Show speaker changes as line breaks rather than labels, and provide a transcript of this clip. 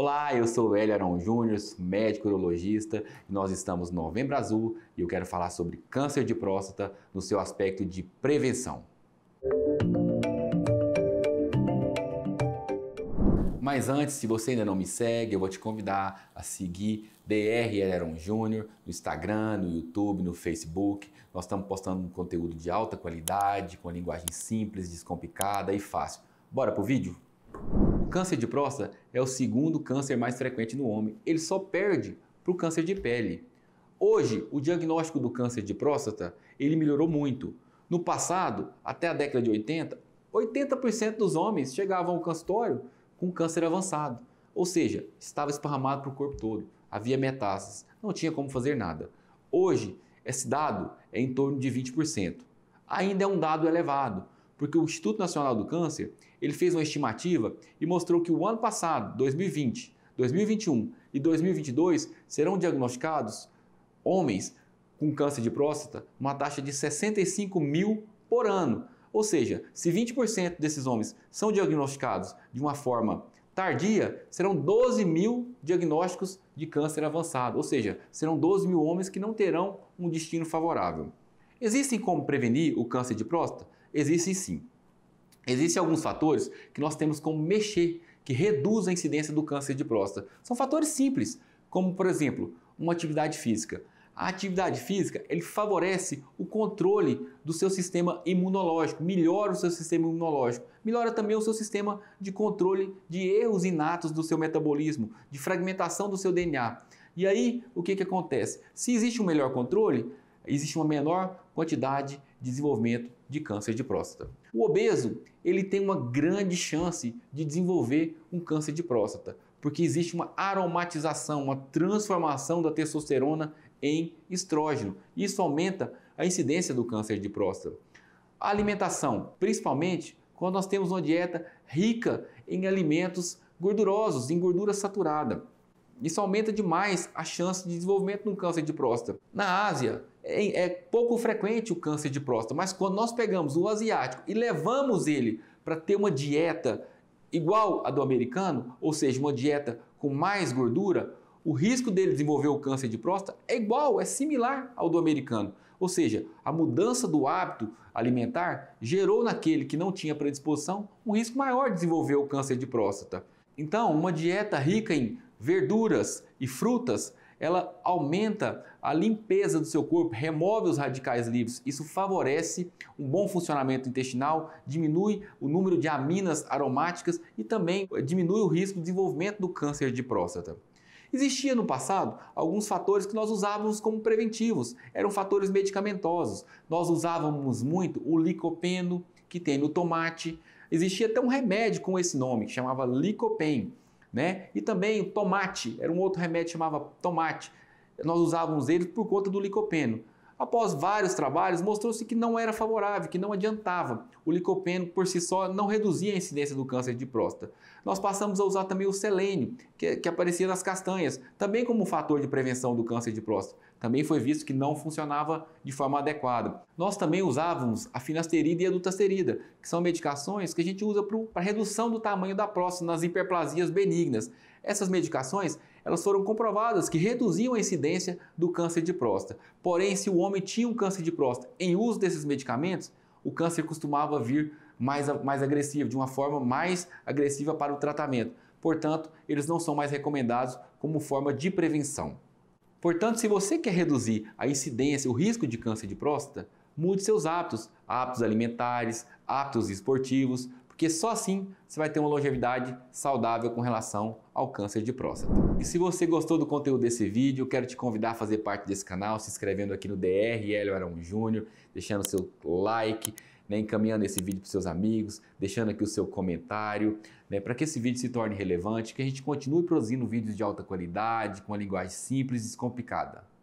Olá, eu sou Hélio Arão Júnior, médico urologista, e nós estamos no Novembro Azul e eu quero falar sobre câncer de próstata no seu aspecto de prevenção. Mas antes, se você ainda não me segue, eu vou te convidar a seguir Dr. Eleron Júnior no Instagram, no YouTube, no Facebook. Nós estamos postando um conteúdo de alta qualidade, com linguagem simples, descomplicada e fácil. Bora pro vídeo? câncer de próstata é o segundo câncer mais frequente no homem. Ele só perde para o câncer de pele. Hoje, o diagnóstico do câncer de próstata, ele melhorou muito. No passado, até a década de 80, 80% dos homens chegavam ao consultório com câncer avançado, ou seja, estava esparramado para o corpo todo, havia metástases, não tinha como fazer nada. Hoje, esse dado é em torno de 20%. Ainda é um dado elevado, porque o Instituto Nacional do Câncer ele fez uma estimativa e mostrou que o ano passado, 2020, 2021 e 2022 serão diagnosticados homens com câncer de próstata uma taxa de 65 mil por ano. Ou seja, se 20% desses homens são diagnosticados de uma forma tardia, serão 12 mil diagnósticos de câncer avançado, ou seja, serão 12 mil homens que não terão um destino favorável. Existem como prevenir o câncer de próstata? Existe sim. Existem alguns fatores que nós temos como mexer, que reduz a incidência do câncer de próstata. São fatores simples, como por exemplo, uma atividade física. A atividade física ele favorece o controle do seu sistema imunológico, melhora o seu sistema imunológico, melhora também o seu sistema de controle de erros inatos do seu metabolismo, de fragmentação do seu DNA. E aí, o que, que acontece? Se existe um melhor controle, existe uma menor quantidade de desenvolvimento de câncer de próstata. O obeso, ele tem uma grande chance de desenvolver um câncer de próstata, porque existe uma aromatização, uma transformação da testosterona em estrógeno. Isso aumenta a incidência do câncer de próstata. A alimentação, principalmente quando nós temos uma dieta rica em alimentos gordurosos, em gordura saturada. Isso aumenta demais a chance de desenvolvimento de um câncer de próstata. Na Ásia, é, é pouco frequente o câncer de próstata, mas quando nós pegamos o asiático e levamos ele para ter uma dieta igual à do americano, ou seja, uma dieta com mais gordura, o risco dele desenvolver o câncer de próstata é igual, é similar ao do americano. Ou seja, a mudança do hábito alimentar gerou naquele que não tinha predisposição um risco maior de desenvolver o câncer de próstata. Então, uma dieta rica em verduras e frutas, ela aumenta a limpeza do seu corpo, remove os radicais livres. Isso favorece um bom funcionamento intestinal, diminui o número de aminas aromáticas e também eh, diminui o risco de desenvolvimento do câncer de próstata. Existia no passado alguns fatores que nós usávamos como preventivos, eram fatores medicamentosos. Nós usávamos muito o licopeno, que tem no tomate, Existia até um remédio com esse nome, que chamava Licopen, né? E também o tomate, era um outro remédio que chamava tomate. Nós usávamos ele por conta do licopeno. Após vários trabalhos, mostrou-se que não era favorável, que não adiantava. O licopeno por si só não reduzia a incidência do câncer de próstata. Nós passamos a usar também o selênio, que, que aparecia nas castanhas, também como um fator de prevenção do câncer de próstata também foi visto que não funcionava de forma adequada. Nós também usávamos a finasterida e a dutasterida, que são medicações que a gente usa para redução do tamanho da próstata nas hiperplasias benignas. Essas medicações elas foram comprovadas que reduziam a incidência do câncer de próstata. Porém, se o homem tinha um câncer de próstata em uso desses medicamentos, o câncer costumava vir mais, mais agressivo, de uma forma mais agressiva para o tratamento. Portanto, eles não são mais recomendados como forma de prevenção. Portanto, se você quer reduzir a incidência, o risco de câncer de próstata, mude seus hábitos, hábitos alimentares, hábitos esportivos, porque só assim você vai ter uma longevidade saudável com relação ao câncer de próstata. E se você gostou do conteúdo desse vídeo, quero te convidar a fazer parte desse canal, se inscrevendo aqui no DR Hélio Arão Júnior, deixando seu like, né, encaminhando esse vídeo para seus amigos, deixando aqui o seu comentário, né, para que esse vídeo se torne relevante, que a gente continue produzindo vídeos de alta qualidade, com uma linguagem simples e descomplicada.